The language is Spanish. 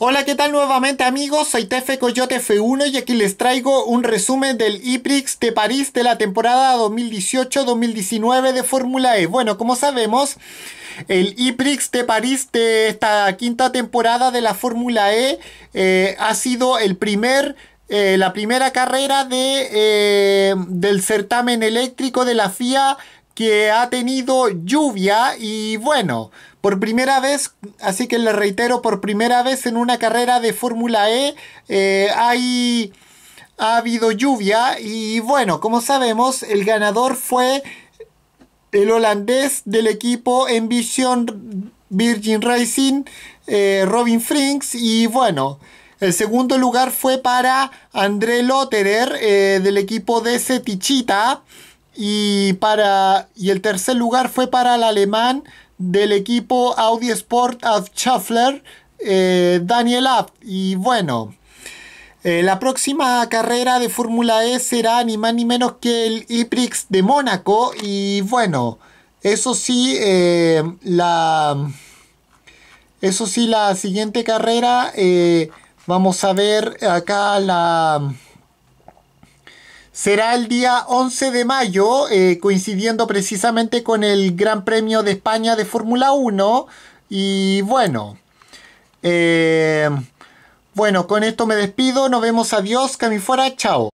Hola, ¿qué tal nuevamente amigos? Soy Tefe Coyote F1 y aquí les traigo un resumen del IPRIX de París de la temporada 2018-2019 de Fórmula E. Bueno, como sabemos, el IPRIX de París de esta quinta temporada de la Fórmula E eh, ha sido el primer eh, la primera carrera de, eh, del certamen eléctrico de la FIA que ha tenido lluvia y bueno, por primera vez, así que le reitero, por primera vez en una carrera de Fórmula E eh, ha habido lluvia y bueno, como sabemos, el ganador fue el holandés del equipo Envision Virgin Racing, eh, Robin Frinks y bueno. El segundo lugar fue para André Lotterer eh, del equipo DC Tichita. Y, para, y el tercer lugar fue para el alemán del equipo Audi Sport of Schaffler, eh, Daniel Abt. Y bueno, eh, la próxima carrera de Fórmula E será ni más ni menos que el IPRIX de Mónaco. Y bueno, eso sí, eh, la... Eso sí, la siguiente carrera, vamos a ver acá la será el día 11 de mayo, eh, coincidiendo precisamente con el Gran Premio de España de Fórmula 1. Y bueno, eh, bueno, con esto me despido, nos vemos, adiós, fuera, chao.